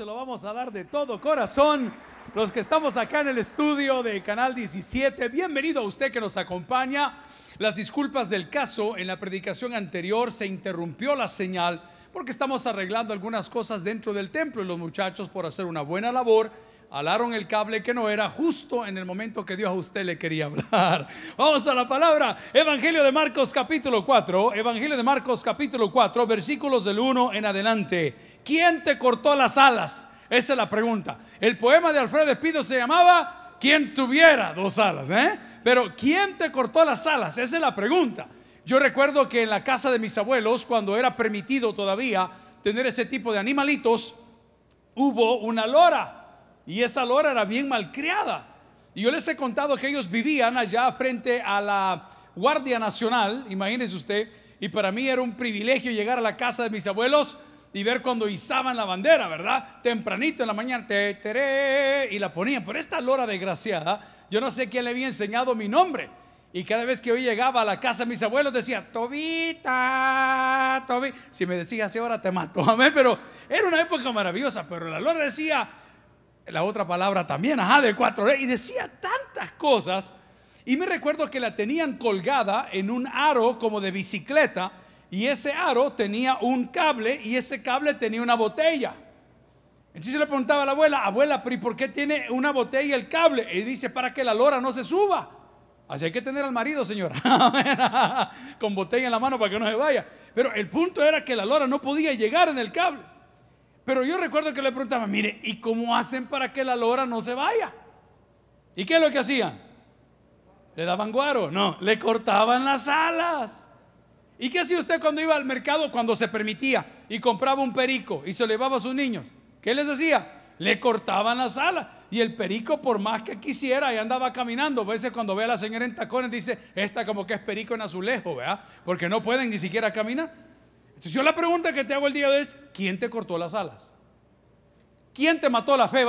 se lo vamos a dar de todo corazón. Los que estamos acá en el estudio de Canal 17, bienvenido a usted que nos acompaña. Las disculpas del caso, en la predicación anterior se interrumpió la señal porque estamos arreglando algunas cosas dentro del templo y los muchachos por hacer una buena labor Alaron el cable que no era justo en el momento que Dios a usted le quería hablar. Vamos a la palabra. Evangelio de Marcos capítulo 4. Evangelio de Marcos capítulo 4, versículos del 1 en adelante. ¿Quién te cortó las alas? Esa es la pregunta. El poema de Alfredo Espido se llamaba ¿Quién tuviera dos alas? ¿Eh? Pero ¿quién te cortó las alas? Esa es la pregunta. Yo recuerdo que en la casa de mis abuelos, cuando era permitido todavía tener ese tipo de animalitos, hubo una lora y esa lora era bien malcriada. Y yo les he contado que ellos vivían allá frente a la Guardia Nacional, imagínese usted. Y para mí era un privilegio llegar a la casa de mis abuelos y ver cuando izaban la bandera, ¿verdad? Tempranito en la mañana, te, y la ponían. Pero esta lora desgraciada, yo no sé quién le había enseñado mi nombre. Y cada vez que yo llegaba a la casa de mis abuelos decía, Tobita, Tobita. Si me decía así ahora te mato, amén. Pero era una época maravillosa, pero la lora decía, la otra palabra también, ajá, de cuatro leyes, y decía tantas cosas. Y me recuerdo que la tenían colgada en un aro como de bicicleta, y ese aro tenía un cable, y ese cable tenía una botella. Entonces le preguntaba a la abuela, abuela, ¿pero por qué tiene una botella el cable? Y dice, para que la lora no se suba. Así hay que tener al marido, señora, con botella en la mano para que no se vaya. Pero el punto era que la lora no podía llegar en el cable. Pero yo recuerdo que le preguntaba, mire, ¿y cómo hacen para que la lora no se vaya? ¿Y qué es lo que hacían? ¿Le daban guaro? No, le cortaban las alas. ¿Y qué hacía usted cuando iba al mercado, cuando se permitía, y compraba un perico y se lo llevaba a sus niños? ¿Qué les decía? Le cortaban las alas. Y el perico, por más que quisiera, y andaba caminando. A veces cuando ve a la señora en tacones, dice, esta como que es perico en azulejo, ¿verdad? Porque no pueden ni siquiera caminar. Si yo la pregunta que te hago el día de hoy es, ¿quién te cortó las alas? ¿Quién te mató la fe?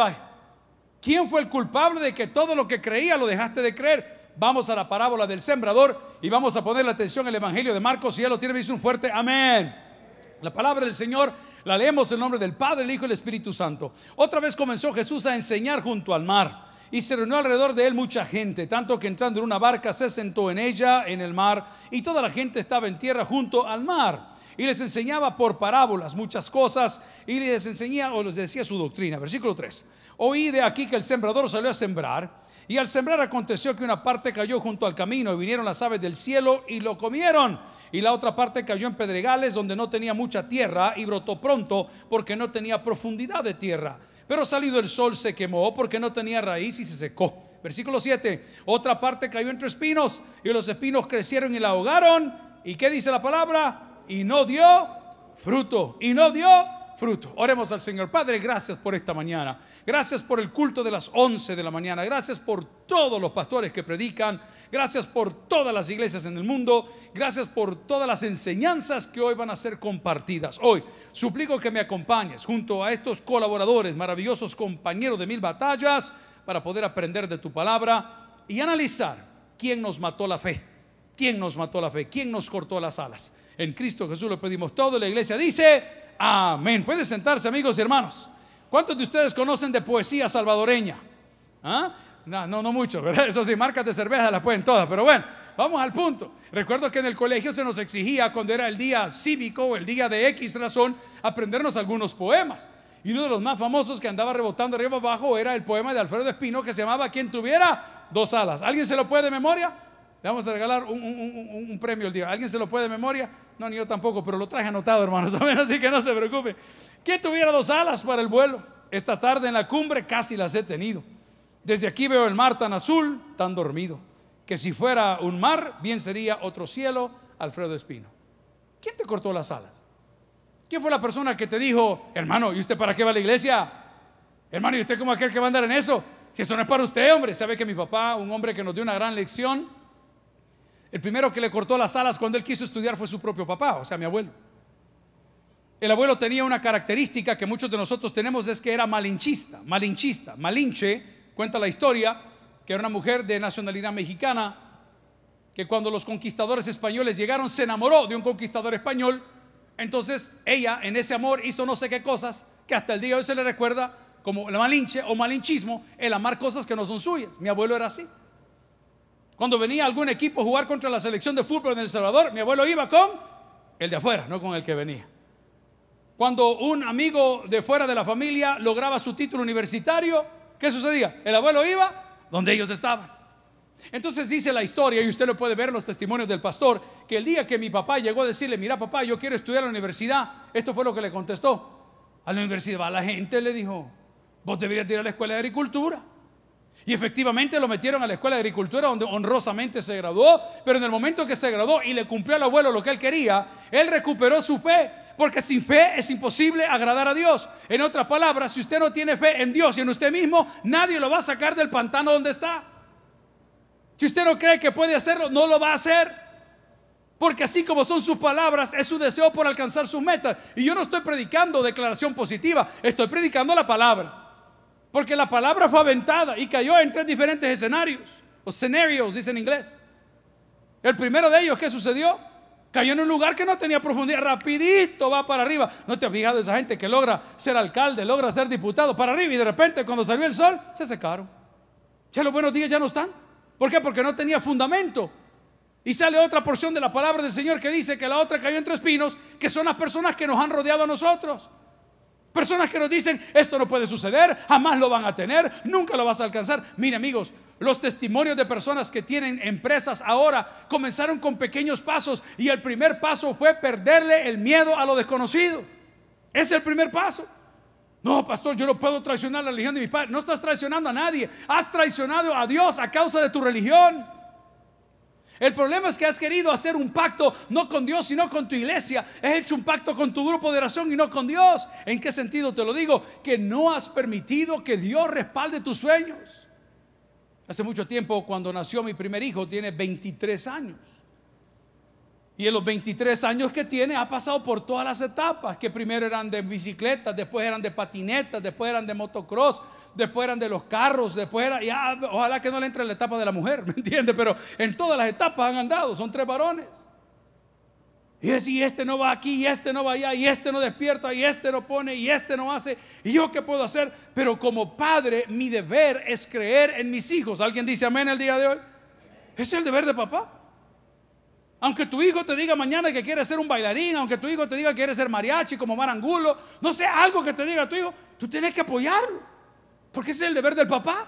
¿Quién fue el culpable de que todo lo que creía lo dejaste de creer? Vamos a la parábola del sembrador y vamos a poner la atención al Evangelio de Marcos. Si ya lo tiene, dice un fuerte amén. La palabra del Señor la leemos en nombre del Padre, el Hijo y el Espíritu Santo. Otra vez comenzó Jesús a enseñar junto al mar y se reunió alrededor de él mucha gente, tanto que entrando en una barca se sentó en ella, en el mar, y toda la gente estaba en tierra junto al mar y les enseñaba por parábolas muchas cosas y les enseñaba o les decía su doctrina. Versículo 3. Oí de aquí que el sembrador salió a sembrar y al sembrar aconteció que una parte cayó junto al camino y vinieron las aves del cielo y lo comieron y la otra parte cayó en pedregales donde no tenía mucha tierra y brotó pronto porque no tenía profundidad de tierra. Pero salido el sol se quemó porque no tenía raíz y se secó. Versículo 7. Otra parte cayó entre espinos y los espinos crecieron y la ahogaron. ¿Y qué dice la palabra? y no dio fruto, y no dio fruto. Oremos al Señor. Padre, gracias por esta mañana. Gracias por el culto de las 11 de la mañana. Gracias por todos los pastores que predican. Gracias por todas las iglesias en el mundo. Gracias por todas las enseñanzas que hoy van a ser compartidas. Hoy suplico que me acompañes junto a estos colaboradores, maravillosos compañeros de mil batallas, para poder aprender de tu palabra y analizar quién nos mató la fe. ¿Quién nos mató la fe? ¿Quién nos cortó las alas? En Cristo Jesús lo pedimos todo. La iglesia dice, amén. Pueden sentarse amigos y hermanos. ¿Cuántos de ustedes conocen de poesía salvadoreña? ¿Ah? No, no, mucho, ¿verdad? Eso sí, marcas de cerveza las pueden todas, pero bueno, vamos al punto. Recuerdo que en el colegio se nos exigía, cuando era el día cívico o el día de X razón, aprendernos algunos poemas. Y uno de los más famosos que andaba rebotando arriba abajo era el poema de Alfredo Espino que se llamaba Quien tuviera dos alas. ¿Alguien se lo puede de memoria? Le vamos a regalar un, premio el día. ¿Alguien se lo puede de memoria? No, ni yo tampoco, pero lo traje anotado, hermanos. Así que no se preocupe. ¿Quién tuviera dos alas para el vuelo. Esta tarde en la cumbre casi las he tenido. Desde aquí veo el mar tan azul, tan dormido. Que si fuera un mar, bien sería otro cielo, Alfredo Espino. ¿Quién te cortó las alas? ¿Quién fue la persona que te dijo, hermano, ¿y usted para qué va a la iglesia? Hermano, ¿y usted como aquel que va a andar en eso? Si eso no es para usted, hombre. ¿Sabe que mi papá, un hombre que nos dio una gran lección? El primero que le cortó las alas cuando él quiso estudiar fue su propio papá, o sea, mi abuelo. El abuelo tenía una característica que muchos de nosotros tenemos, es que era malinchista, malinchista. Malinche, cuenta la historia, que era una mujer de nacionalidad mexicana, que cuando los conquistadores españoles llegaron se enamoró de un conquistador español. Entonces ella en ese amor hizo no sé qué cosas que hasta el día de hoy se le recuerda como la malinche o malinchismo, el amar cosas que no son suyas. Mi abuelo era así. Cuando venía algún equipo a jugar contra la selección de fútbol en El Salvador, mi abuelo iba con el de afuera, no con el que venía. Cuando un amigo de fuera de la familia lograba su título universitario, ¿qué sucedía? El abuelo iba donde ellos estaban. Entonces dice la historia, y usted lo puede ver en los testimonios del pastor, que el día que mi papá llegó a decirle, mira papá, yo quiero estudiar a la universidad, esto fue lo que le contestó. A la universidad va la gente, le dijo, vos deberías ir a la escuela de agricultura. Y efectivamente lo metieron a la escuela de agricultura donde honrosamente se graduó, pero en el momento que se graduó y le cumplió al abuelo lo que él quería, él recuperó su fe, porque sin fe es imposible agradar a Dios. En otras palabras, si usted no tiene fe en Dios y en usted mismo, nadie lo va a sacar del pantano donde está. Si usted no cree que puede hacerlo, no lo va a hacer. Porque así como son sus palabras, es su deseo por alcanzar sus metas. Y yo no estoy predicando declaración positiva, estoy predicando la palabra. Porque la palabra fue aventada y cayó en tres diferentes escenarios, o scenarios, dice en inglés. El primero de ellos, ¿qué sucedió? Cayó en un lugar que no tenía profundidad, rapidito va para arriba. ¿No te has fijado esa gente que logra ser alcalde, logra ser diputado para arriba y de repente cuando salió el sol se secaron? Ya los buenos días ya no están. ¿Por qué? Porque no tenía fundamento. Y sale otra porción de la palabra del Señor que dice que la otra cayó entre espinos, que son las personas que nos han rodeado a nosotros. Personas que nos dicen, esto no puede suceder, jamás lo van a tener, nunca lo vas a alcanzar. Mire amigos, los testimonios de personas que tienen empresas ahora comenzaron con pequeños pasos y el primer paso fue perderle el miedo a lo desconocido. Es el primer paso. No, pastor, yo no puedo traicionar la religión de mi padre. No estás traicionando a nadie. Has traicionado a Dios a causa de tu religión. El problema es que has querido hacer un pacto no con Dios, sino con tu iglesia. Has hecho un pacto con tu grupo de oración y no con Dios. ¿En qué sentido te lo digo? Que no has permitido que Dios respalde tus sueños. Hace mucho tiempo, cuando nació mi primer hijo, tiene 23 años. Y en los 23 años que tiene ha pasado por todas las etapas, que primero eran de bicicletas, después eran de patinetas, después eran de motocross, después eran de los carros, después era, ya, ah, ojalá que no le entre en la etapa de la mujer, ¿me entiende? Pero en todas las etapas han andado, son tres varones. Y es, este no va aquí, y este no va allá, y este no despierta, y este no pone, y este no hace, y yo qué puedo hacer. Pero como padre, mi deber es creer en mis hijos. ¿Alguien dice amén el día de hoy? Es el deber de papá. Aunque tu hijo te diga mañana que quiere ser un bailarín, aunque tu hijo te diga que quiere ser mariachi como Marangulo, no sé, algo que te diga tu hijo, tú tienes que apoyarlo. Porque ese es el deber del papá.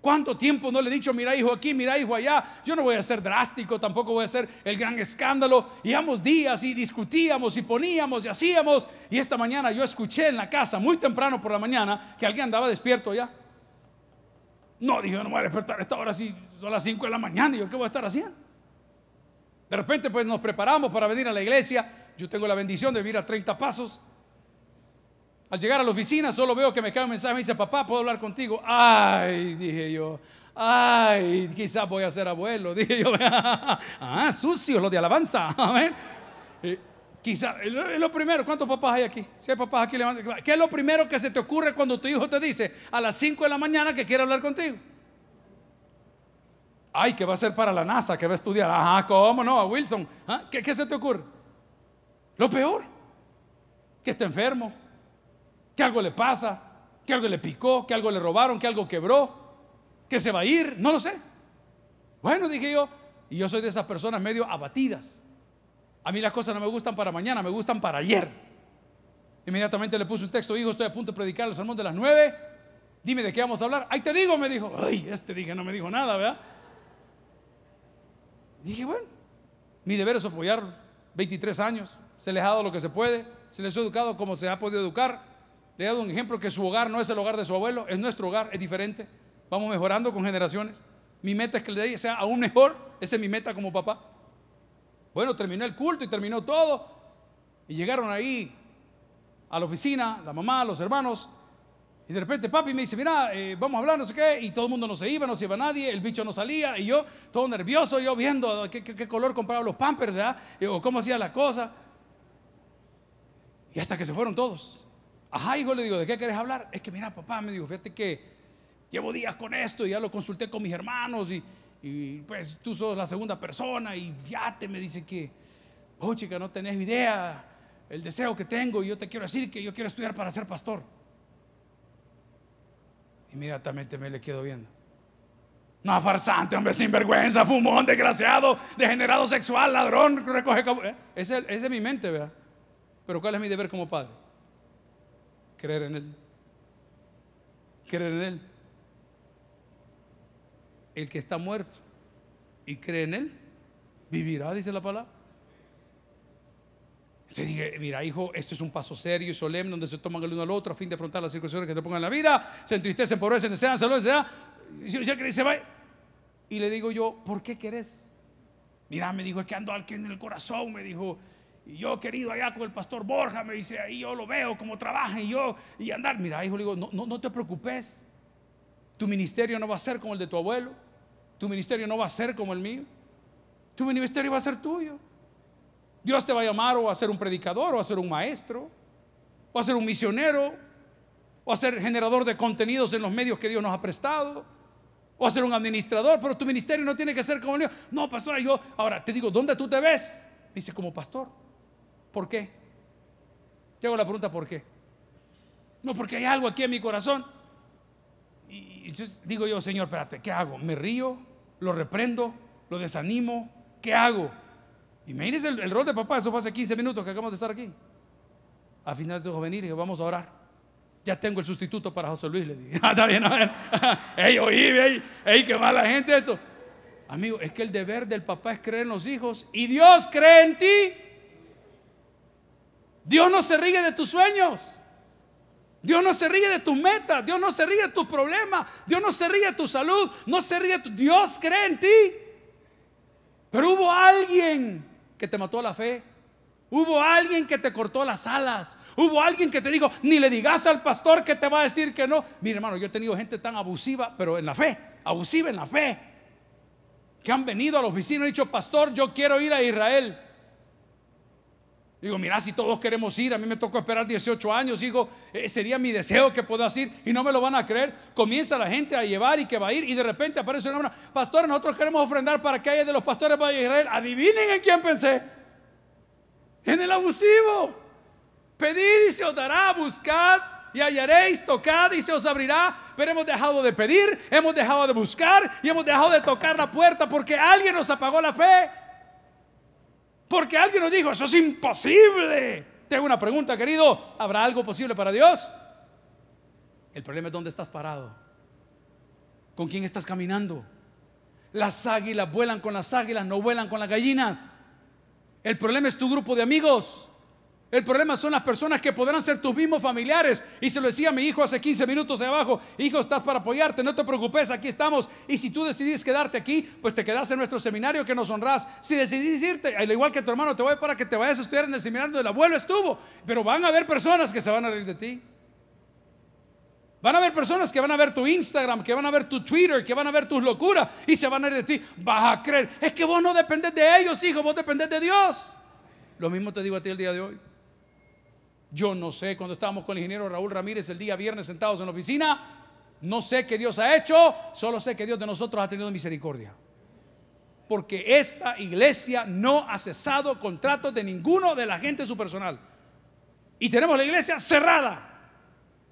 ¿Cuánto tiempo no le he dicho, mira hijo aquí, mira hijo allá? Yo no voy a ser drástico, tampoco voy a ser el gran escándalo. Íbamos días y discutíamos y poníamos y hacíamos. Y esta mañana yo escuché en la casa, muy temprano por la mañana, que alguien andaba despierto ya. No, dije, no me voy a despertar a esta hora, si son las 5 de la mañana. Y yo, ¿qué voy a estar haciendo? De repente, pues nos preparamos para venir a la iglesia. Yo tengo la bendición de vivir a 30 pasos. Al llegar a la oficina solo veo que me cae un mensaje y me dice, papá, ¿puedo hablar contigo? Ay, dije yo, ay, quizás voy a ser abuelo. Dije yo, ah, sucio, lo de alabanza. Amén. Quizás, es lo primero, ¿cuántos papás hay aquí? Si hay papás aquí, ¿Qué es lo primero que se te ocurre cuando tu hijo te dice a las 5 de la mañana que quiere hablar contigo? Ay, que va a ser para la NASA, que va a estudiar. Ajá, ¿cómo no? A Wilson. ¿Ah? ¿Qué, ¿Qué se te ocurre? Lo peor, que está enfermo, que algo le pasa, que algo le picó, que algo le robaron, que algo quebró, que se va a ir, no lo sé. Bueno, dije yo, y yo soy de esas personas medio abatidas. A mí las cosas no me gustan para mañana, me gustan para ayer. Inmediatamente le puse un texto, hijo, estoy a punto de predicar el sermón de las nueve, dime de qué vamos a hablar. Ahí te digo, me dijo. Ay, este dije, no me dijo nada, ¿verdad? Dije, bueno, mi deber es apoyarlo. 23 años, se les ha dado lo que se puede, se les ha educado como se ha podido educar, le he dado un ejemplo que su hogar no es el hogar de su abuelo, es nuestro hogar, es diferente. Vamos mejorando con generaciones. Mi meta es que el de sea aún mejor. Esa es mi meta como papá. Bueno, terminó el culto y terminó todo. Y llegaron ahí a la oficina, la mamá, los hermanos. Y de repente papi me dice, mira, eh, vamos a hablar, no sé qué. Y todo el mundo no se iba, no se iba nadie, el bicho no salía. Y yo, todo nervioso, yo viendo qué, color compraba los pampers, ¿verdad? O cómo hacía la cosa. Y hasta que se fueron todos. Ajá, hijo, le digo, ¿de qué querés hablar? Es que mira, papá, me dijo, fíjate que llevo días con esto y ya lo consulté con mis hermanos y, pues tú sos la segunda persona y fíjate, me dice que, oh chica, no tenés idea el deseo que tengo y yo te quiero decir que yo quiero estudiar para ser pastor. Inmediatamente me le quedo viendo. No, farsante, hombre, sinvergüenza, fumón, desgraciado, degenerado sexual, ladrón, recoge... Eh, Esa es mi mente, ¿verdad? Pero ¿cuál es mi deber como padre? Creer en Él. Creer en Él. El que está muerto y cree en Él, vivirá, dice la palabra. te dije, mira hijo, esto es un paso serio y solemne donde se toman el uno al otro a fin de afrontar las circunstancias que te pongan en la vida, se entristecen, se desean, lo desean, y se va. Y le digo yo, ¿por qué querés? Mira, me dijo, es que ando alguien en el corazón, me dijo, y yo, querido, allá con el pastor Borja, me dice, ahí yo lo veo, como trabaja, y yo, y andar. Mira, hijo, le digo, no, no, te preocupes. Tu ministerio no va a ser como el de tu abuelo. Tu ministerio no va a ser como el mío. Tu ministerio va a ser tuyo. Dios te va a llamar o a ser un predicador, o a ser un maestro, o a ser un misionero, o a ser generador de contenidos en los medios que Dios nos ha prestado, o a ser un administrador, pero tu ministerio no tiene que ser como el mío. No, pastor, yo, ahora te digo, ¿dónde tú te ves? Me dice, como pastor. ¿Por qué? Te hago la pregunta, ¿por qué? No, porque hay algo aquí en mi corazón. Y entonces digo yo, Señor, espérate, ¿qué hago? ¿Me río? ¿Lo reprendo? ¿Lo desanimo? ¿Qué hago? me el, el rol de papá, eso fue hace 15 minutos que acabamos de estar aquí. Al final tengo que venir y vamos a orar. Ya tengo el sustituto para José Luis, le dije. Ah, está bien, a ver. ey, oí, qué mala gente esto. Amigo, es que el deber del papá es creer en los hijos y Dios cree en ti. Dios no se ríe de tus sueños. Dios no se ríe de tus metas. Dios no se ríe de tus problemas. Dios no se ríe de tu salud. No se tu... Dios cree en ti. Pero hubo alguien que te mató la fe. Hubo alguien que te cortó las alas. Hubo alguien que te dijo, ni le digas al pastor que te va a decir que no. Mire, hermano, yo he tenido gente tan abusiva, pero en la fe, abusiva en la fe, que han venido a la oficina y han dicho, pastor, yo quiero ir a Israel. Digo, mira, si todos queremos ir, a mí me tocó esperar 18 años, digo, eh, sería mi deseo que puedas ir y no me lo van a creer. Comienza la gente a llevar y que va a ir y de repente aparece una hermana, pastora, nosotros queremos ofrendar para que haya de los pastores para Israel. Adivinen en quién pensé. En el abusivo. Pedid y se os dará, buscad y hallaréis, tocad y se os abrirá. Pero hemos dejado de pedir, hemos dejado de buscar y hemos dejado de tocar la puerta porque alguien nos apagó la fe. Porque alguien nos dijo, eso es imposible. Tengo una pregunta, querido. ¿Habrá algo posible para Dios? El problema es dónde estás parado. ¿Con quién estás caminando? Las águilas vuelan con las águilas, no vuelan con las gallinas. El problema es tu grupo de amigos. El problema son las personas que podrán ser tus mismos familiares. Y se lo decía a mi hijo hace 15 minutos de abajo, hijo, estás para apoyarte, no te preocupes, aquí estamos. Y si tú decidís quedarte aquí, pues te quedás en nuestro seminario que nos honrás. Si decidís irte, al igual que tu hermano, te voy para que te vayas a estudiar en el seminario donde el abuelo estuvo. Pero van a haber personas que se van a reír de ti. Van a haber personas que van a ver tu Instagram, que van a ver tu Twitter, que van a ver tus locuras y se van a reír de ti. Vas a creer. Es que vos no dependés de ellos, hijo, vos dependés de Dios. Lo mismo te digo a ti el día de hoy. Yo no sé, cuando estábamos con el ingeniero Raúl Ramírez el día viernes sentados en la oficina, no sé qué Dios ha hecho, solo sé que Dios de nosotros ha tenido misericordia. Porque esta iglesia no ha cesado contratos de ninguno de la gente su personal. Y tenemos la iglesia cerrada.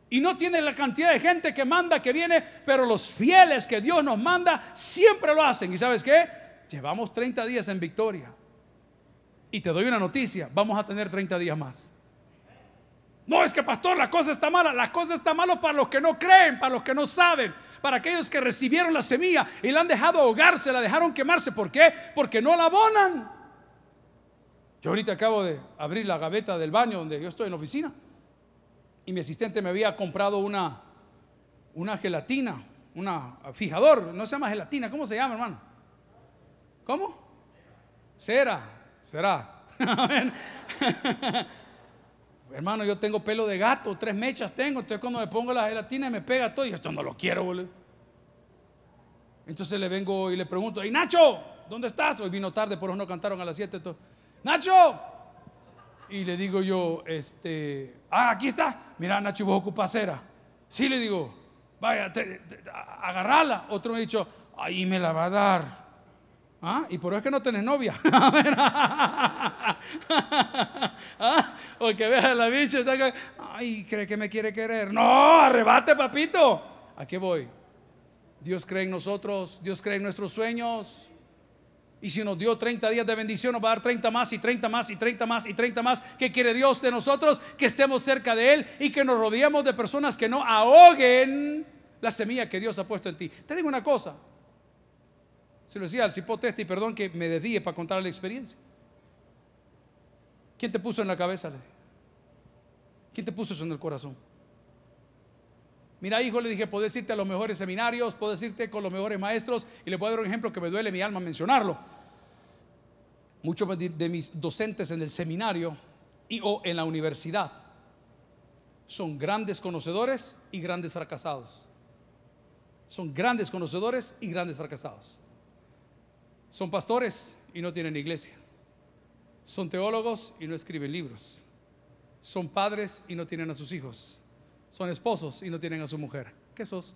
Y no tiene la cantidad de gente que manda, que viene, pero los fieles que Dios nos manda siempre lo hacen. ¿Y sabes qué? Llevamos 30 días en victoria. Y te doy una noticia, vamos a tener 30 días más. No, es que pastor, la cosa está mala. La cosa está mala para los que no creen, para los que no saben, para aquellos que recibieron la semilla y la han dejado ahogarse, la dejaron quemarse. ¿Por qué? Porque no la abonan. Yo ahorita acabo de abrir la gaveta del baño donde yo estoy en la oficina y mi asistente me había comprado una, una gelatina, una fijador, no se llama gelatina, ¿cómo se llama, hermano? ¿Cómo? Cera, será. hermano, yo tengo pelo de gato, tres mechas tengo, entonces cuando me pongo la gelatina me pega todo y esto no lo quiero, boludo. Entonces le vengo y le pregunto, hey Nacho! ¿Dónde estás? Hoy vino tarde, por eso no cantaron a las 7. ¡Nacho! Y le digo yo, este, ah, aquí está. Mira, Nacho, vos ocupas cera. Sí, le digo, vaya, agarrala. Otro me ha dicho, ahí me la va a dar. ¿Ah? Y por eso es que no tenés novia. ¿Ah? Porque veas a la bicha, está ay, cree que me quiere querer. No, arrebate, papito. ¿A qué voy? Dios cree en nosotros, Dios cree en nuestros sueños. Y si nos dio 30 días de bendición, nos va a dar 30 más y 30 más y 30 más y 30 más. ¿Qué quiere Dios de nosotros? Que estemos cerca de Él y que nos rodeemos de personas que no ahoguen la semilla que Dios ha puesto en ti. Te digo una cosa, se lo decía al cipoteste y perdón que me desvíe para contar la experiencia. ¿Quién te puso en la cabeza? ¿Quién te puso eso en el corazón? Mira, hijo, le dije, podés irte a los mejores seminarios, Puedo irte con los mejores maestros, y le puedo dar un ejemplo que me duele mi alma mencionarlo. Muchos de mis docentes en el seminario y o en la universidad son grandes conocedores y grandes fracasados. Son grandes conocedores y grandes fracasados. Son pastores y no tienen iglesia. Son teólogos y no escriben libros. Son padres y no tienen a sus hijos. Son esposos y no tienen a su mujer. ¿Qué sos?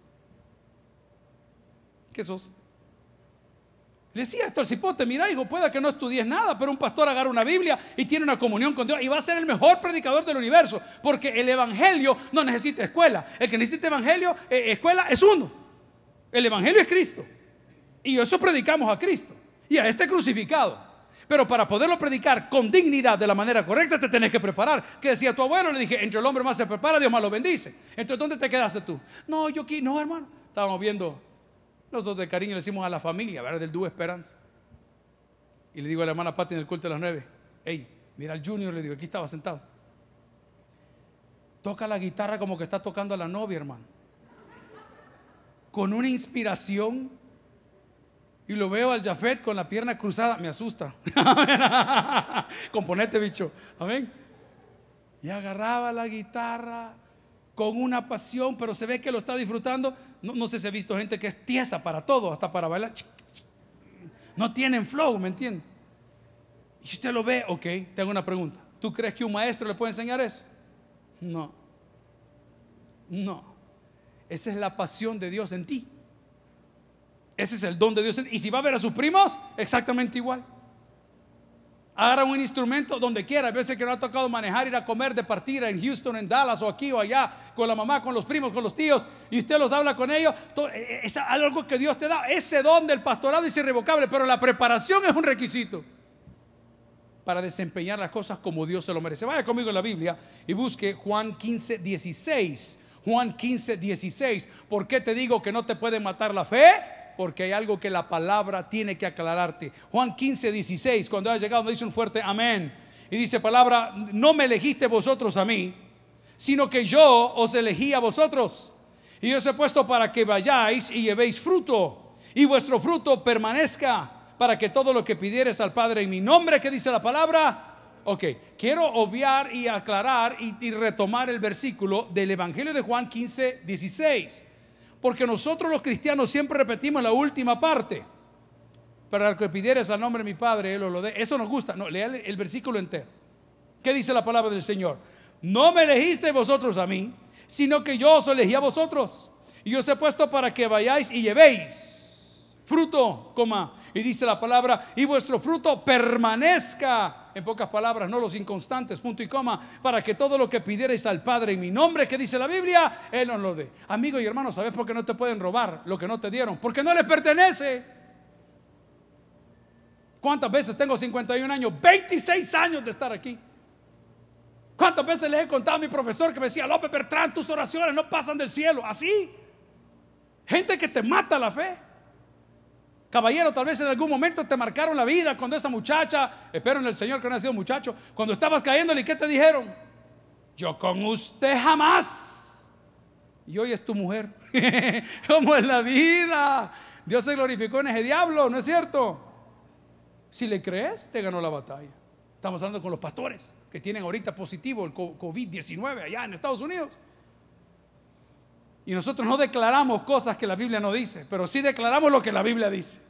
¿Qué sos? Le decía esto al cipote, mira hijo, pueda que no estudies nada, pero un pastor agarra una Biblia y tiene una comunión con Dios y va a ser el mejor predicador del universo, porque el Evangelio no necesita escuela. El que necesita Evangelio, eh, escuela es uno. El Evangelio es Cristo. Y eso predicamos a Cristo y a este crucificado. Pero para poderlo predicar con dignidad de la manera correcta, te tenés que preparar. Que decía tu abuelo, le dije, entre el hombre más se prepara, Dios más lo bendice. Entonces, ¿dónde te quedaste tú? No, yo aquí, no, hermano. Estábamos viendo, los dos de cariño le decimos a la familia, ¿verdad? Del dúo Esperanza. Y le digo a la hermana Pati en el culto de las nueve, hey, mira al Junior, le digo, aquí estaba sentado. Toca la guitarra como que está tocando a la novia, hermano. Con una inspiración y lo veo al Jafet con la pierna cruzada, me asusta. Componete, bicho. Amén. Y agarraba la guitarra con una pasión, pero se ve que lo está disfrutando. No, sé si he visto gente que es tiesa para todo, hasta para bailar. No tienen flow, ¿me entiendes? Y usted lo ve, ok, tengo una pregunta. ¿Tú crees que un maestro le puede enseñar eso? No. No. Esa es la pasión de Dios en ti. Ese es el don de Dios. Y si va a ver a sus primos, exactamente igual. Haga un instrumento donde quiera. A veces que no ha tocado manejar, ir a comer, de partida en Houston, en Dallas o aquí o allá, con la mamá, con los primos, con los tíos, y usted los habla con ellos. E, e, es algo que Dios te da. Ese don del pastorado es irrevocable, pero la preparación es un requisito para desempeñar las cosas como Dios se lo merece. Vaya conmigo en la Biblia y busque Juan 15, 16. Juan 15, 16. ¿Por qué te digo que no te puede matar la fe? Porque hay algo que la palabra tiene que aclararte. Juan 15, 16, cuando ha llegado, dice un fuerte amén. Y dice palabra, no me elegiste vosotros a mí, sino que yo os elegí a vosotros. Y yo os he puesto para que vayáis y llevéis fruto, y vuestro fruto permanezca, para que todo lo que pidieres al Padre en mi nombre, que dice la palabra, Ok, quiero obviar y aclarar y, y, retomar el versículo del Evangelio de Juan 15, 16. Porque nosotros los cristianos siempre repetimos la última parte. Para el que pidieres al nombre de mi Padre, Él os lo dé. Eso nos gusta. No, lea el versículo entero. ¿Qué dice la palabra del Señor? No me elegiste vosotros a mí, sino que yo os elegí a vosotros. Y yo os he puesto para que vayáis y llevéis fruto, coma. Y dice la palabra, y vuestro fruto permanezca en pocas palabras, no los inconstantes, punto y coma, para que todo lo que pidierais al Padre en mi nombre, que dice la Biblia, Él nos lo dé. Amigo y hermano, ¿sabes por qué no te pueden robar lo que no te dieron? Porque no les pertenece. ¿Cuántas veces tengo 51 años? 26 años de estar aquí. ¿Cuántas veces les he contado a mi profesor que me decía, López Bertrán, tus oraciones no pasan del cielo? Así. Gente que te mata la fe. Caballero, tal vez en algún momento te marcaron la vida cuando esa muchacha, espero en el Señor que no ha sido muchacho, cuando estabas cayéndole qué te dijeron. Yo con usted jamás. Y hoy es tu mujer. ¿Cómo es la vida? Dios se glorificó en ese diablo, ¿no es cierto? Si le crees, te ganó la batalla. Estamos hablando con los pastores que tienen ahorita positivo el COVID-19 allá en Estados Unidos. Y nosotros no declaramos cosas que la Biblia no dice, pero sí declaramos lo que la Biblia dice.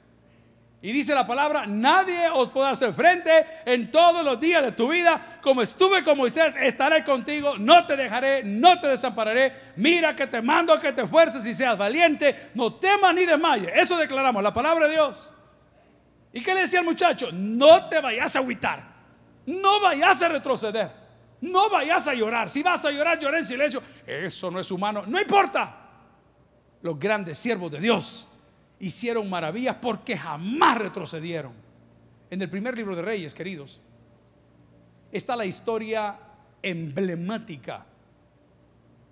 Y dice la palabra, nadie os podrá hacer frente en todos los días de tu vida. Como estuve con Moisés, estaré contigo, no te dejaré, no te desampararé. Mira que te mando a que te esfuerces y seas valiente. No temas ni desmayes. Eso declaramos, la palabra de Dios. ¿Y qué le decía el muchacho? No te vayas a agüitar. No vayas a retroceder. No vayas a llorar. Si vas a llorar, lloré en silencio. Eso no es humano. No importa. Los grandes siervos de Dios hicieron maravillas porque jamás retrocedieron. En el primer libro de Reyes, queridos, está la historia emblemática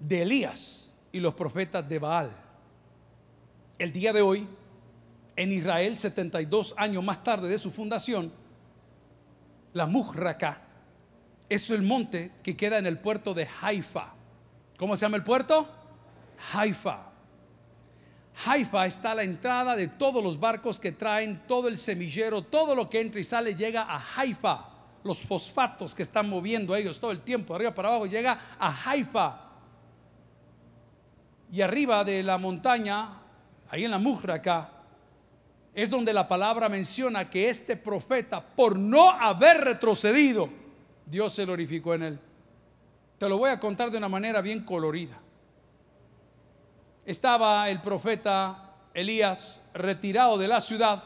de Elías y los profetas de Baal. El día de hoy, en Israel, 72 años más tarde de su fundación, la Mujraca es el monte que queda en el puerto de Haifa. ¿Cómo se llama el puerto? Haifa. Haifa está la entrada de todos los barcos que traen todo el semillero, todo lo que entra y sale llega a Haifa. Los fosfatos que están moviendo ellos todo el tiempo, arriba para abajo, llega a Haifa. Y arriba de la montaña, ahí en la Mujra es donde la palabra menciona que este profeta, por no haber retrocedido, Dios se glorificó en él. Te lo voy a contar de una manera bien colorida estaba el profeta Elías retirado de la ciudad.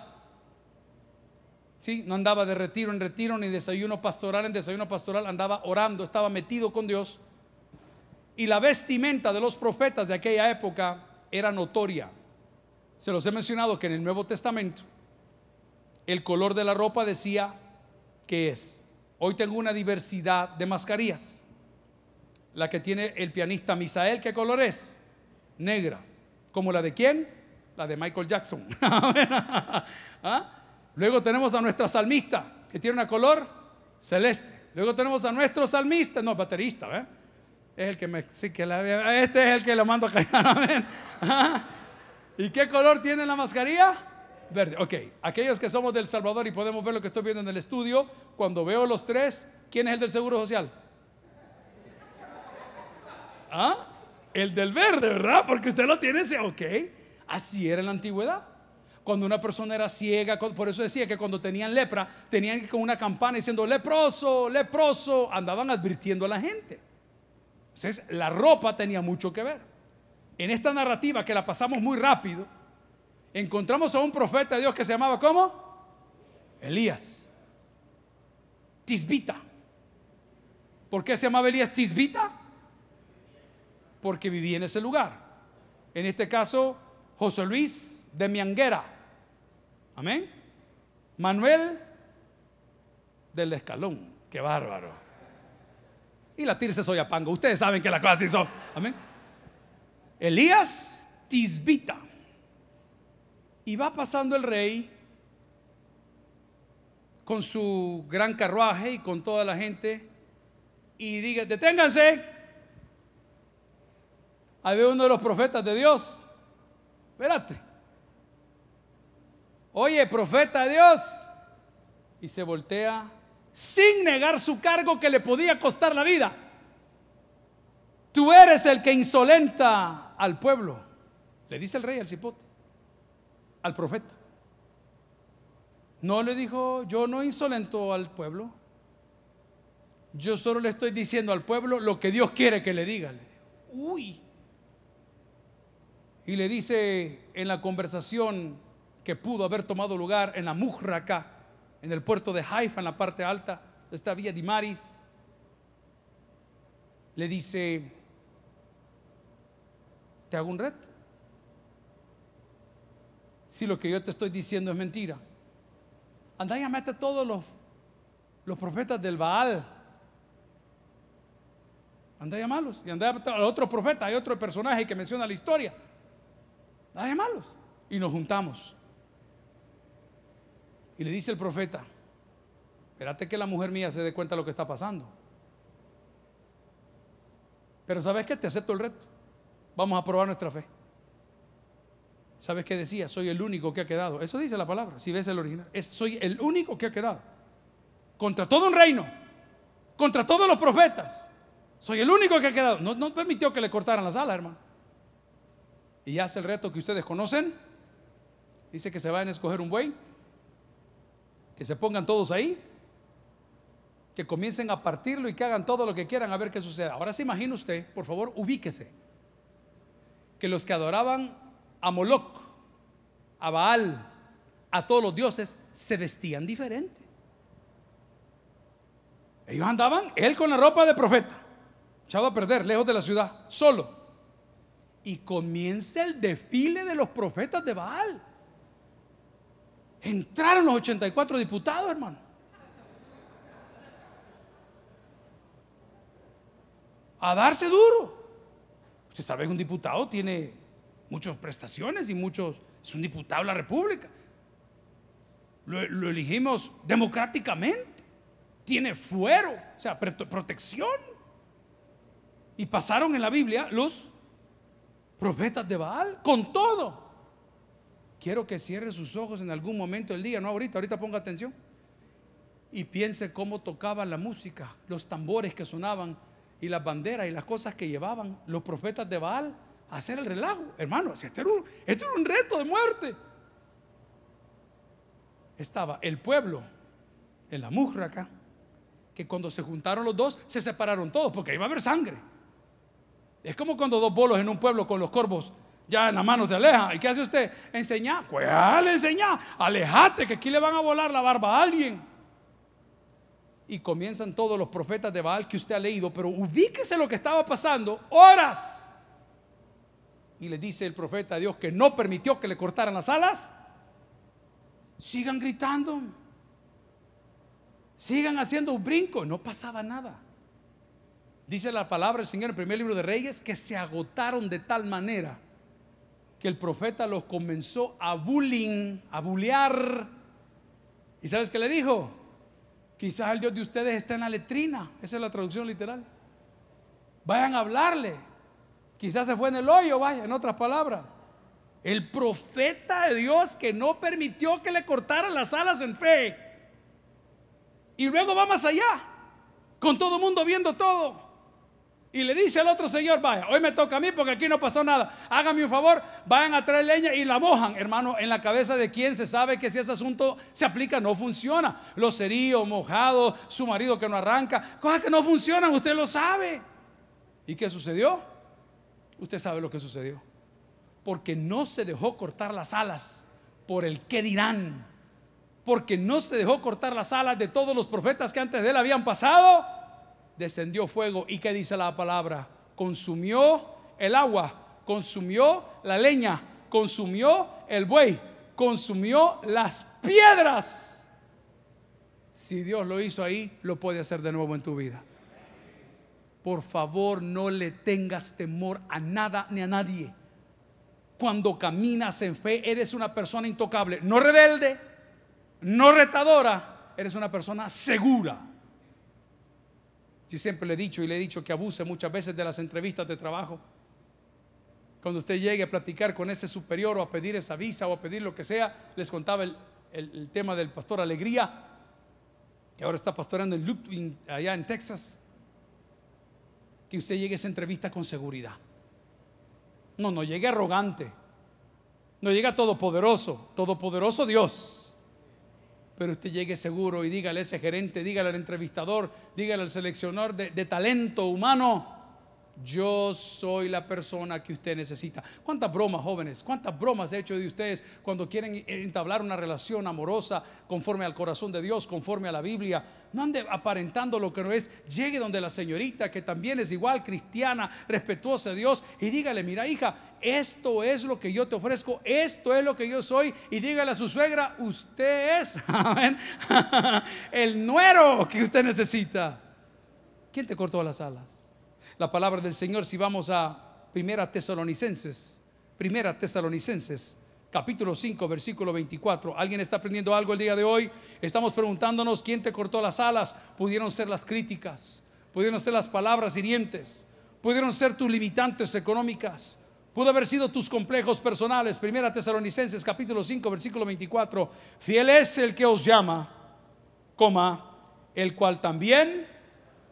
Sí, no andaba de retiro en retiro, ni desayuno pastoral en desayuno pastoral, andaba orando, estaba metido con Dios. Y la vestimenta de los profetas de aquella época era notoria. Se los he mencionado que en el Nuevo Testamento el color de la ropa decía que es. Hoy tengo una diversidad de mascarillas. La que tiene el pianista Misael, ¿qué color es? negra. ¿Como la de quién? La de Michael Jackson. Ah, ¿Ah? Luego tenemos a nuestra salmista, que tiene una color celeste. Luego tenemos a nuestro salmista, no, baterista, ¿eh? Es el que me. este es el que lo mando a callar. ¿Ah? ¿Y qué color tiene la mascarilla? Verde. Ok, aquellos que somos del Salvador y podemos ver lo que estoy viendo en el estudio, cuando veo los tres, ¿quién es el del Seguro Social? ¿Ah? el del verde, ¿verdad? Porque usted lo tiene, ese, ok. Así era en la antigüedad. Cuando una persona era ciega, por eso decía que cuando tenían lepra, tenían con una campana diciendo, leproso, leproso, andaban advirtiendo a la gente. Entonces, la ropa tenía mucho que ver. En esta narrativa que la pasamos muy rápido, encontramos a un profeta de Dios que se llamaba ¿cómo? Elías. Tisbita. ¿Por qué se llamaba Elías Tisbita? porque viví en ese lugar. En este caso, José Luis de Mianguera. Amén. Manuel del Escalón. Qué bárbaro. Y la Tirse Soyapango. Ustedes saben que las cosas así son. Amén. Elías Tisbita. Y va pasando el rey con su gran carruaje y con toda la gente. Y diga, deténganse había uno de los profetas de Dios. Espérate. Oye, profeta de Dios. Y se voltea sin negar su cargo que le podía costar la vida. Tú eres el que insolenta al pueblo. Le dice el rey al cipote, al profeta. No le dijo, yo no insolento al pueblo. Yo solo le estoy diciendo al pueblo lo que Dios quiere que le diga. Uy y le dice en la conversación que pudo haber tomado lugar en la acá, en el puerto de Haifa, en la parte alta de esta vía de Maris, le dice, ¿te hago un reto? Si lo que yo te estoy diciendo es mentira, anda y mete a todos los, los profetas del Baal, Anda y llamarlos. Y anda a otro profeta. Hay otro personaje que menciona la historia a Y nos juntamos. Y le dice el profeta, espérate que la mujer mía se dé cuenta de lo que está pasando. Pero sabes que te acepto el reto. Vamos a probar nuestra fe. ¿Sabes qué decía? Soy el único que ha quedado. Eso dice la palabra, si ves el original. soy el único que ha quedado. Contra todo un reino, contra todos los profetas. Soy el único que ha quedado. No, no permitió que le cortaran las alas, hermano y hace el reto que ustedes conocen. Dice que se vayan a escoger un buey, que se pongan todos ahí, que comiencen a partirlo y que hagan todo lo que quieran a ver qué sucede. Ahora se imagina usted, por favor, ubíquese, que los que adoraban a Moloch, a Baal, a todos los dioses, se vestían diferente. Ellos andaban, él con la ropa de profeta, echado a perder, lejos de la ciudad, solo y comienza el desfile de los profetas de Baal. Entraron los 84 diputados, hermano. A darse duro. Usted sabe que un diputado tiene muchas prestaciones y muchos... Es un diputado de la República. Lo, lo elegimos democráticamente. Tiene fuero, o sea, protección. Y pasaron en la Biblia los profetas de Baal, con todo. Quiero que cierre sus ojos en algún momento del día, no ahorita, ahorita ponga atención. Y piense cómo tocaba la música, los tambores que sonaban y las banderas y las cosas que llevaban los profetas de Baal a hacer el relajo. Hermano, este era un, este era un reto de muerte. Estaba el pueblo en la mujraca que cuando se juntaron los dos se separaron todos porque iba a haber sangre. Es como cuando dos bolos en un pueblo con los corvos ya en la mano se aleja. ¿Y qué hace usted? Enseña, pues ¿Cuál le Alejate, que aquí le van a volar la barba a alguien. Y comienzan todos los profetas de Baal que usted ha leído, pero ubíquese lo que estaba pasando horas. Y le dice el profeta a Dios que no permitió que le cortaran las alas. Sigan gritando. Sigan haciendo un brinco No pasaba nada. Dice la palabra del Señor en el primer libro de Reyes que se agotaron de tal manera que el profeta los comenzó a bullying, a bullear. ¿Y sabes qué le dijo? Quizás el Dios de ustedes está en la letrina. Esa es la traducción literal. Vayan a hablarle. Quizás se fue en el hoyo, vaya, en otras palabras. El profeta de Dios que no permitió que le cortaran las alas en fe. Y luego va más allá, con todo el mundo viendo todo. Y le dice al otro señor, vaya, hoy me toca a mí porque aquí no pasó nada. Hágame un favor, vayan a traer leña y la mojan. Hermano, en la cabeza de quien se sabe que si ese asunto se aplica, no funciona. Los heridos, mojados, su marido que no arranca, cosas que no funcionan, usted lo sabe. ¿Y qué sucedió? Usted sabe lo que sucedió. Porque no se dejó cortar las alas por el qué dirán. Porque no se dejó cortar las alas de todos los profetas que antes de él habían pasado descendió fuego. ¿Y qué dice la palabra? Consumió el agua, consumió la leña, consumió el buey, consumió las piedras. Si Dios lo hizo ahí, lo puede hacer de nuevo en tu vida. Por favor, no le tengas temor a nada ni a nadie. Cuando caminas en fe, eres una persona intocable, no rebelde, no retadora, eres una persona segura. Yo siempre le he dicho y le he dicho que abuse muchas veces de las entrevistas de trabajo. Cuando usted llegue a platicar con ese superior o a pedir esa visa o a pedir lo que sea, les contaba el, tema del pastor Alegría, que ahora está pastoreando en allá en Texas. Que usted llegue a esa entrevista con seguridad. No, no llegue arrogante. No llega todopoderoso. Todopoderoso Dios pero usted llegue seguro y dígale a ese gerente, dígale al entrevistador, dígale al seleccionador de, de talento humano, yo soy la persona que usted necesita. ¿Cuántas bromas, jóvenes? ¿Cuántas bromas he hecho de ustedes cuando quieren entablar una relación amorosa conforme al corazón de Dios, conforme a la Biblia? No ande aparentando lo que no es. Llegue donde la señorita, que también es igual cristiana, respetuosa de Dios, y dígale, mira hija, esto es lo que yo te ofrezco, esto es lo que yo soy. Y dígale a su suegra, usted es el nuero que usted necesita. ¿Quién te cortó las alas? la palabra del Señor si vamos a Primera Tesalonicenses, Primera Tesalonicenses, capítulo 5, versículo 24. ¿Alguien está aprendiendo algo el día de hoy? Estamos preguntándonos quién te cortó las alas. Pudieron ser las críticas, pudieron ser las palabras hirientes, pudieron ser tus limitantes económicas. Pudo haber sido tus complejos personales. Primera Tesalonicenses capítulo 5 versículo 24. Fiel es el que os llama, coma, el cual también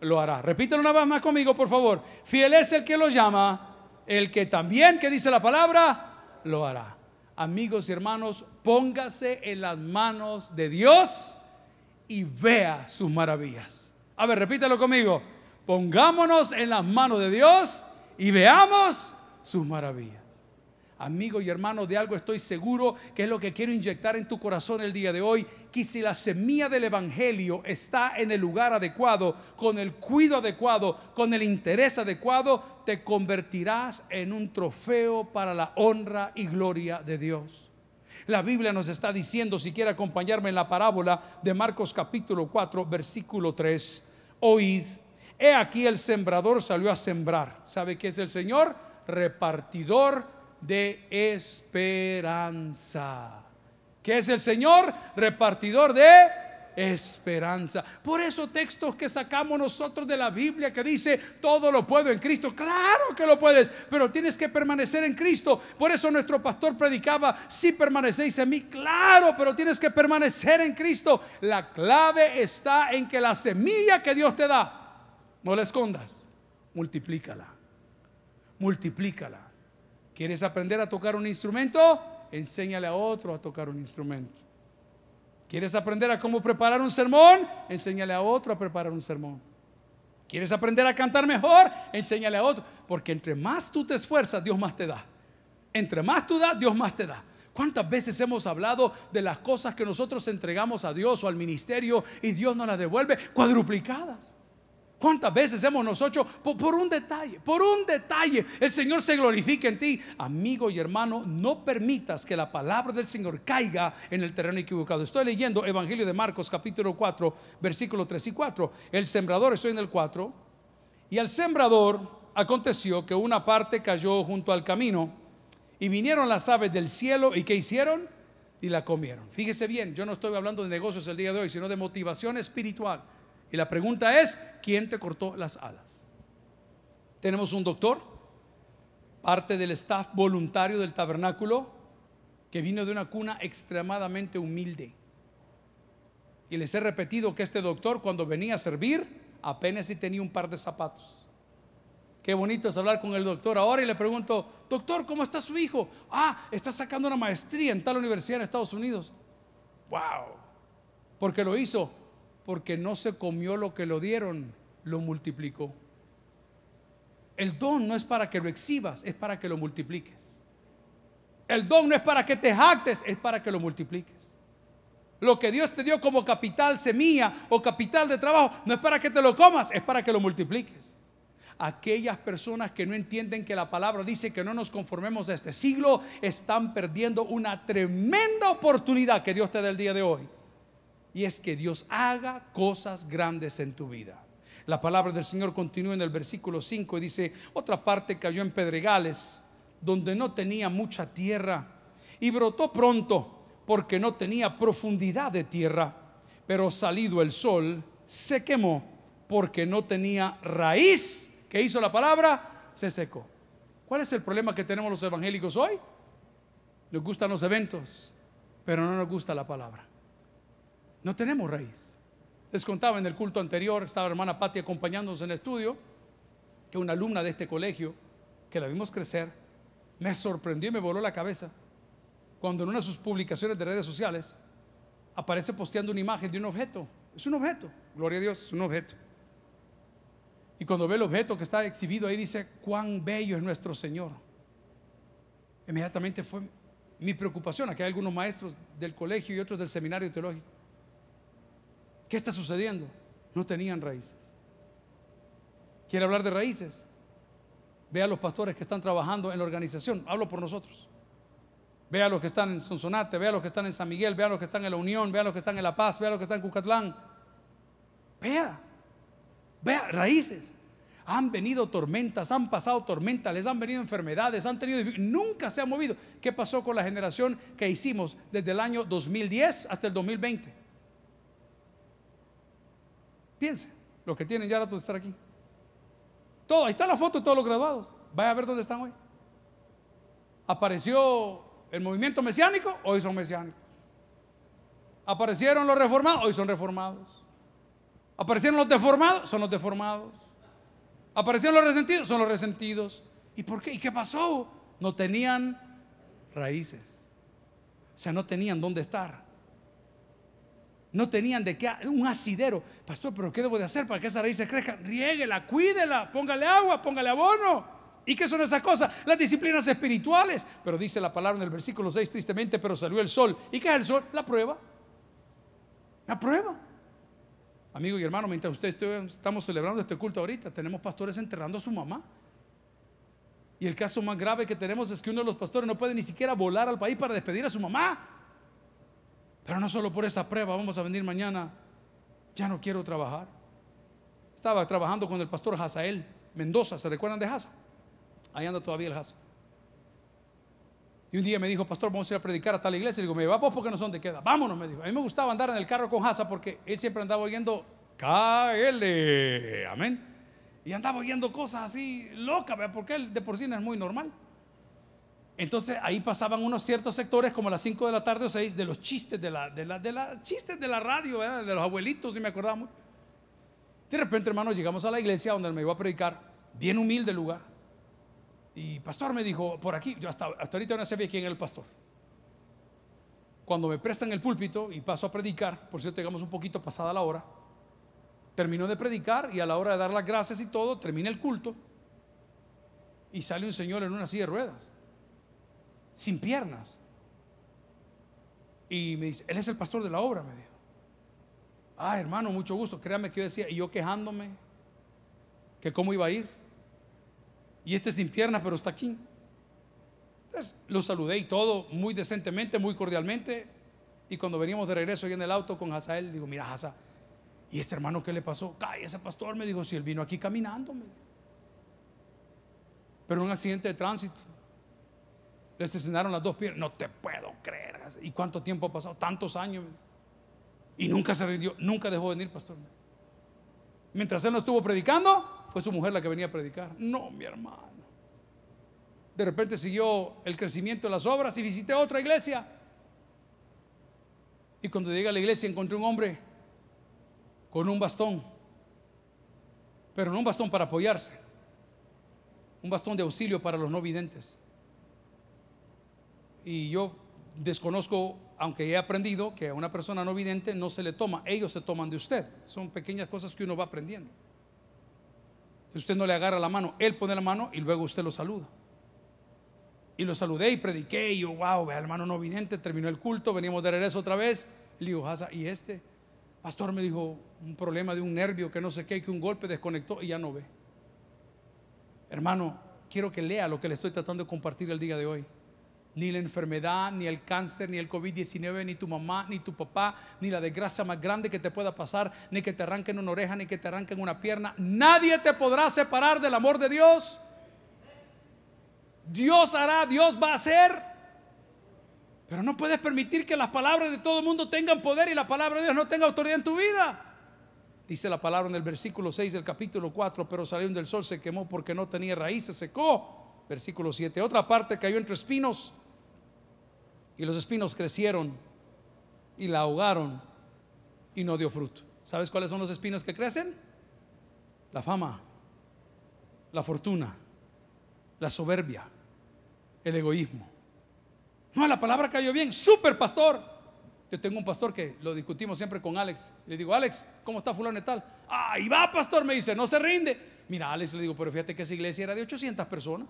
lo hará. Repítelo una vez más conmigo, por favor. Fiel es el que lo llama, el que también, que dice la palabra, lo hará. Amigos y hermanos, póngase en las manos de Dios y vea sus maravillas. A ver, repítelo conmigo. Pongámonos en las manos de Dios y veamos sus maravillas. Amigo y hermano, de algo estoy seguro que es lo que quiero inyectar en tu corazón el día de hoy, que si la semilla del Evangelio está en el lugar adecuado, con el cuido adecuado, con el interés adecuado, te convertirás en un trofeo para la honra y gloria de Dios. La Biblia nos está diciendo, si quiere acompañarme en la parábola de Marcos capítulo 4, versículo 3, oíd, he aquí el sembrador salió a sembrar. ¿Sabe qué es el Señor? Repartidor de esperanza. Que es el Señor repartidor de esperanza. Por eso textos que sacamos nosotros de la Biblia que dice, todo lo puedo en Cristo. Claro que lo puedes, pero tienes que permanecer en Cristo. Por eso nuestro pastor predicaba, si permanecéis en mí, claro, pero tienes que permanecer en Cristo. La clave está en que la semilla que Dios te da, no la escondas, multiplícala, multiplícala. ¿Quieres aprender a tocar un instrumento? Enséñale a otro a tocar un instrumento. ¿Quieres aprender a cómo preparar un sermón? Enséñale a otro a preparar un sermón. ¿Quieres aprender a cantar mejor? Enséñale a otro. Porque entre más tú te esfuerzas, Dios más te da. Entre más tú das, Dios más te da. ¿Cuántas veces hemos hablado de las cosas que nosotros entregamos a Dios o al ministerio y Dios nos las devuelve cuadruplicadas? ¿Cuántas veces hemos nosotros, por, un detalle, por un detalle, el Señor se glorifica en ti? Amigo y hermano, no permitas que la palabra del Señor caiga en el terreno equivocado. Estoy leyendo Evangelio de Marcos capítulo 4, versículo 3 y 4. El sembrador, estoy en el 4, y al sembrador aconteció que una parte cayó junto al camino, y vinieron las aves del cielo, ¿y qué hicieron? Y la comieron. Fíjese bien, yo no estoy hablando de negocios el día de hoy, sino de motivación espiritual. Y la pregunta es, ¿quién te cortó las alas? Tenemos un doctor, parte del staff voluntario del tabernáculo, que vino de una cuna extremadamente humilde. Y les he repetido que este doctor cuando venía a servir, apenas si tenía un par de zapatos. Qué bonito es hablar con el doctor ahora y le pregunto, doctor, ¿cómo está su hijo? Ah, está sacando una maestría en tal universidad en Estados Unidos. ¡Wow! Porque lo hizo porque no se comió lo que lo dieron, lo multiplicó. El don no es para que lo exhibas, es para que lo multipliques. El don no es para que te jactes, es para que lo multipliques. Lo que Dios te dio como capital semilla o capital de trabajo, no es para que te lo comas, es para que lo multipliques. Aquellas personas que no entienden que la palabra dice que no nos conformemos a este siglo, están perdiendo una tremenda oportunidad que Dios te da el día de hoy y es que Dios haga cosas grandes en tu vida. La palabra del Señor continúa en el versículo 5 y dice, otra parte cayó en pedregales, donde no tenía mucha tierra, y brotó pronto, porque no tenía profundidad de tierra, pero salido el sol, se quemó, porque no tenía raíz. que hizo la palabra? Se secó. ¿Cuál es el problema que tenemos los evangélicos hoy? Nos gustan los eventos, pero no nos gusta la palabra. No tenemos raíz. Les contaba en el culto anterior, estaba hermana Patti acompañándonos en el estudio, que una alumna de este colegio, que la vimos crecer, me sorprendió y me voló la cabeza cuando en una de sus publicaciones de redes sociales aparece posteando una imagen de un objeto. Es un objeto, gloria a Dios, es un objeto. Y cuando ve el objeto que está exhibido ahí dice, cuán bello es nuestro Señor. Inmediatamente fue mi preocupación, aquí hay algunos maestros del colegio y otros del seminario teológico. ¿Qué está sucediendo? No tenían raíces. ¿Quiere hablar de raíces? Vea a los pastores que están trabajando en la organización. Hablo por nosotros. Vea a los que están en Sonsonate, vea a los que están en San Miguel, vea a los que están en La Unión, vea a los que están en La Paz, vea a los que están en Cucatlán. Vea, vea, raíces. Han venido tormentas, han pasado tormentas, les han venido enfermedades, han tenido... Nunca se ha movido. ¿Qué pasó con la generación que hicimos desde el año 2010 hasta el 2020? Piense, los que tienen ya datos de estar aquí. Todo, ahí está la foto de todos los graduados. Vaya a ver dónde están hoy. Apareció el movimiento mesiánico, hoy son mesiánicos. Aparecieron los reformados, hoy son reformados. Aparecieron los deformados, son los deformados. Aparecieron los resentidos, son los resentidos. ¿Y por qué? ¿Y qué pasó? No tenían raíces. O sea, no tenían dónde estar no tenían de qué, un asidero. Pastor, pero ¿qué debo de hacer para que esa raíz se crezca Riéguela, cuídela, póngale agua, póngale abono. ¿Y qué son esas cosas? Las disciplinas espirituales. Pero dice la palabra en el versículo 6 tristemente, pero salió el sol. ¿Y qué es el sol? La prueba. La prueba. Amigo y hermano, mientras ustedes estamos celebrando este culto ahorita, tenemos pastores enterrando a su mamá. Y el caso más grave que tenemos es que uno de los pastores no puede ni siquiera volar al país para despedir a su mamá. Pero no solo por esa prueba, vamos a venir mañana. Ya no quiero trabajar. Estaba trabajando con el pastor Hazael Mendoza, ¿se recuerdan de Haza? Ahí anda todavía el Haza. Y un día me dijo, pastor, vamos a ir a predicar a tal iglesia. Y digo, me va vos pues, porque no son de queda. Vámonos, me dijo. A mí me gustaba andar en el carro con Haza porque él siempre andaba oyendo KL. Amén. Y andaba oyendo cosas así locas, porque él de por sí no es muy normal. Entonces ahí pasaban unos ciertos sectores, como a las 5 de la tarde o 6, de los chistes de la, de chistes de la radio, de los abuelitos, si me acordamos. De repente, hermano, llegamos a la iglesia donde me iba a predicar, bien humilde lugar. Y pastor me dijo, por aquí, yo hasta, ahorita no sabía quién era el pastor. Cuando me prestan el púlpito y paso a predicar, por cierto, llegamos un poquito pasada la hora, termino de predicar y a la hora de dar las gracias y todo, termina el culto y sale un señor en una silla de ruedas sin piernas. Y me dice, él es el pastor de la obra, me dijo. Ah, hermano, mucho gusto. Créame que yo decía, y yo quejándome, que cómo iba a ir. Y este sin piernas, pero está aquí. Entonces lo saludé y todo, muy decentemente, muy cordialmente. Y cuando veníamos de regreso y en el auto con Hazael, digo, mira, Hazael, ¿y este hermano qué le pasó? ese pastor, me dijo, si él vino aquí caminándome Pero un accidente de tránsito. Le asesinaron las dos piernas. No te puedo creer. ¿Y cuánto tiempo ha pasado? Tantos años. Y nunca se rindió, nunca dejó venir, pastor. Mientras él no estuvo predicando, fue su mujer la que venía a predicar. No, mi hermano. De repente siguió el crecimiento de las obras y visité otra iglesia. Y cuando llegué a la iglesia encontré un hombre con un bastón, pero no un bastón para apoyarse, un bastón de auxilio para los no videntes y yo desconozco, aunque he aprendido, que a una persona no vidente no se le toma, ellos se toman de usted. Son pequeñas cosas que uno va aprendiendo. Si usted no le agarra la mano, él pone la mano y luego usted lo saluda. Y lo saludé y prediqué y yo, wow, hermano no vidente, terminó el culto, venimos de regreso otra vez. Le digo, ¿y este? Pastor me dijo, un problema de un nervio que no sé qué, que un golpe desconectó y ya no ve. Hermano, quiero que lea lo que le estoy tratando de compartir el día de hoy. Ni la enfermedad, ni el cáncer, ni el COVID-19, ni tu mamá, ni tu papá, ni la desgracia más grande que te pueda pasar, ni que te arranquen una oreja, ni que te arranquen una pierna. Nadie te podrá separar del amor de Dios. Dios hará, Dios va a hacer. Pero no puedes permitir que las palabras de todo el mundo tengan poder y la palabra de Dios no tenga autoridad en tu vida. Dice la palabra en el versículo 6 del capítulo 4, pero salió del sol se quemó porque no tenía raíz, se secó. Versículo 7. Otra parte cayó entre espinos y los espinos crecieron y la ahogaron y no dio fruto. ¿Sabes cuáles son los espinos que crecen? La fama, la fortuna, la soberbia, el egoísmo. No, la palabra cayó bien, super pastor. Yo tengo un pastor que lo discutimos siempre con Alex. Le digo, Alex, ¿cómo está fulano y tal? Ah, ahí va, pastor, me dice, no se rinde. Mira, Alex, le digo, pero fíjate que esa iglesia era de 800 personas.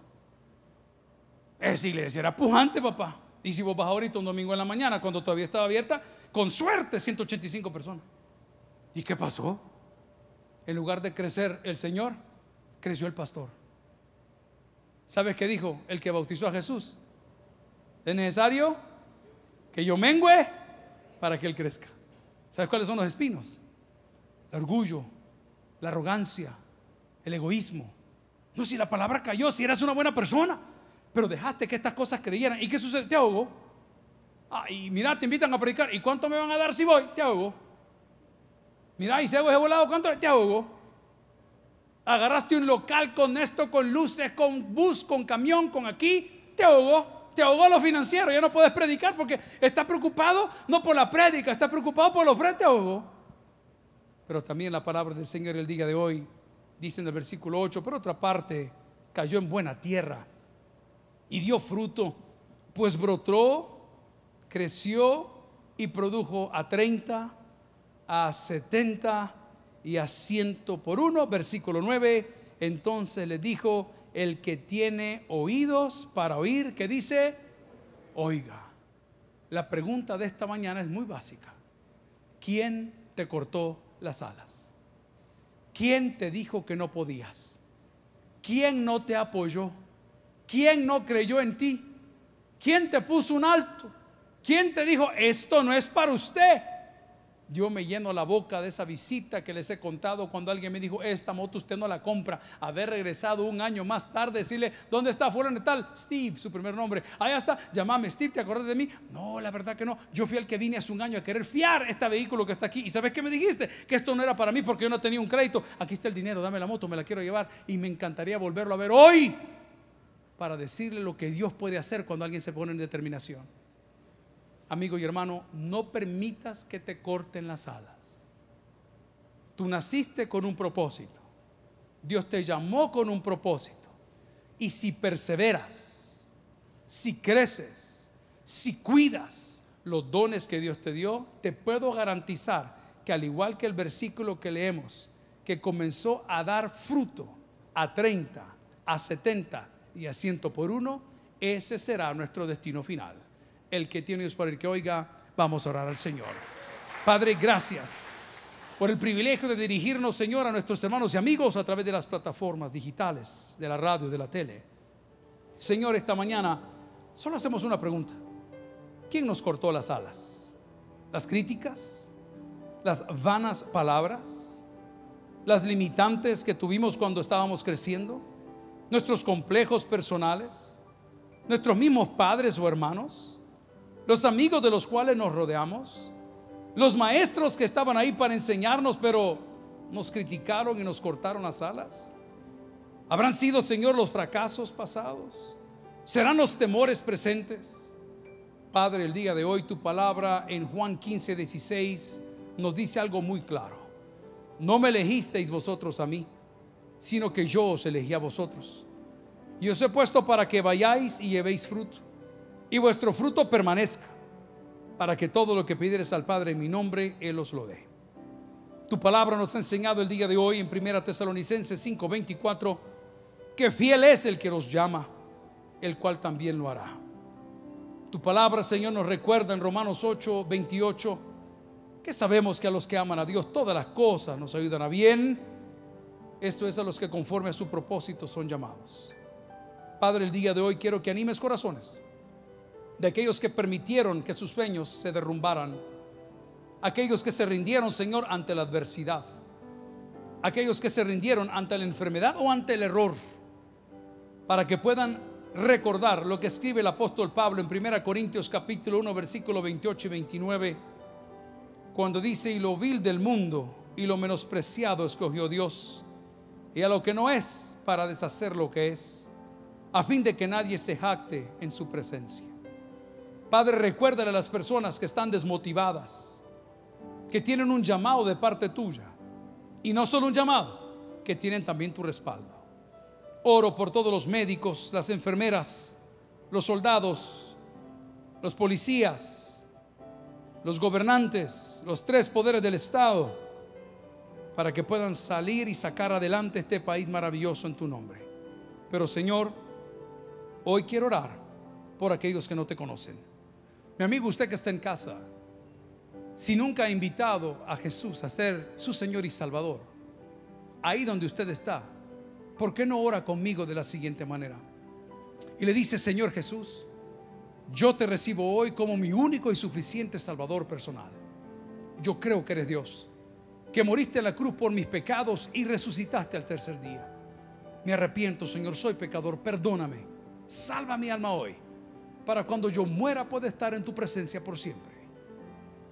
Esa iglesia era pujante, papá. Y si vos vas ahorita un domingo en la mañana, cuando todavía estaba abierta, con suerte 185 personas. ¿Y qué pasó? En lugar de crecer el Señor, creció el pastor. ¿Sabes qué dijo el que bautizó a Jesús? Es necesario que yo mengüe para que Él crezca. ¿Sabes cuáles son los espinos? El orgullo, la arrogancia, el egoísmo. No, si la palabra cayó, si eras una buena persona pero dejaste que estas cosas creyeran. ¿Y qué sucede? Te ahogó. Ah, y mira, te invitan a predicar. ¿Y cuánto me van a dar si voy? Te ahogó. Mira, y se he volado, ¿cuánto? Te ahogó. Agarraste un local con esto, con luces, con bus, con camión, con aquí. Te ahogó. Te ahogó lo financiero. Ya no puedes predicar porque está preocupado no por la prédica, está preocupado por los frente. Te Pero también la palabra del Señor el día de hoy dice en el versículo 8, por otra parte, cayó en buena tierra y dio fruto, pues brotó, creció y produjo a 30, a 70 y a 100 por uno. Versículo 9, entonces le dijo, el que tiene oídos para oír, que dice, oiga. La pregunta de esta mañana es muy básica. ¿Quién te cortó las alas? ¿Quién te dijo que no podías? ¿Quién no te apoyó? ¿quién no creyó en ti? ¿Quién te puso un alto? ¿Quién te dijo, esto no es para usted? Yo me lleno la boca de esa visita que les he contado cuando alguien me dijo, esta moto usted no la compra. Haber regresado un año más tarde, decirle, ¿dónde está de tal? Steve, su primer nombre. ahí está, llamame Steve, ¿te acordás de mí? No, la verdad que no. Yo fui el que vine hace un año a querer fiar este vehículo que está aquí. ¿Y sabes qué me dijiste? Que esto no era para mí porque yo no tenía un crédito. Aquí está el dinero, dame la moto, me la quiero llevar y me encantaría volverlo a ver hoy para decirle lo que Dios puede hacer cuando alguien se pone en determinación. Amigo y hermano, no permitas que te corten las alas. Tú naciste con un propósito. Dios te llamó con un propósito. Y si perseveras, si creces, si cuidas los dones que Dios te dio, te puedo garantizar que al igual que el versículo que leemos, que comenzó a dar fruto a 30, a 70, y asiento por uno, ese será nuestro destino final. El que tiene Dios para el que oiga, vamos a orar al Señor. Padre, gracias por el privilegio de dirigirnos, Señor, a nuestros hermanos y amigos a través de las plataformas digitales, de la radio, de la tele. Señor, esta mañana solo hacemos una pregunta. ¿Quién nos cortó las alas? ¿Las críticas? ¿Las vanas palabras? ¿Las limitantes que tuvimos cuando estábamos creciendo? nuestros complejos personales, nuestros mismos padres o hermanos, los amigos de los cuales nos rodeamos, los maestros que estaban ahí para enseñarnos, pero nos criticaron y nos cortaron las alas. ¿Habrán sido, Señor, los fracasos pasados? ¿Serán los temores presentes? Padre, el día de hoy tu palabra en Juan 15, 16 nos dice algo muy claro. No me elegisteis vosotros a mí, sino que yo os elegí a vosotros. Y os he puesto para que vayáis y llevéis fruto, y vuestro fruto permanezca, para que todo lo que pidieres al Padre en mi nombre, Él os lo dé. Tu palabra nos ha enseñado el día de hoy en 1 Tesalonicenses 5:24, que fiel es el que nos llama, el cual también lo hará. Tu palabra, Señor, nos recuerda en Romanos 8.28... que sabemos que a los que aman a Dios todas las cosas nos ayudan a bien esto es a los que conforme a su propósito son llamados. Padre, el día de hoy quiero que animes corazones de aquellos que permitieron que sus sueños se derrumbaran, aquellos que se rindieron, Señor, ante la adversidad, aquellos que se rindieron ante la enfermedad o ante el error, para que puedan recordar lo que escribe el apóstol Pablo en 1 Corintios capítulo 1 versículo 28 y 29, cuando dice, y lo vil del mundo y lo menospreciado escogió Dios y a lo que no es para deshacer lo que es, a fin de que nadie se jacte en su presencia. Padre, recuérdale a las personas que están desmotivadas, que tienen un llamado de parte tuya, y no solo un llamado, que tienen también tu respaldo. Oro por todos los médicos, las enfermeras, los soldados, los policías, los gobernantes, los tres poderes del Estado para que puedan salir y sacar adelante este país maravilloso en tu nombre. Pero Señor, hoy quiero orar por aquellos que no te conocen. Mi amigo, usted que está en casa, si nunca ha invitado a Jesús a ser su Señor y Salvador, ahí donde usted está, ¿por qué no ora conmigo de la siguiente manera? Y le dice, Señor Jesús, yo te recibo hoy como mi único y suficiente Salvador personal. Yo creo que eres Dios que moriste en la cruz por mis pecados y resucitaste al tercer día. Me arrepiento, Señor, soy pecador, perdóname. Salva mi alma hoy, para cuando yo muera pueda estar en tu presencia por siempre.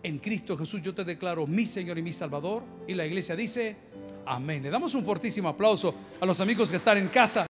En Cristo Jesús yo te declaro mi Señor y mi Salvador. Y la iglesia dice, amén. Le damos un fortísimo aplauso a los amigos que están en casa.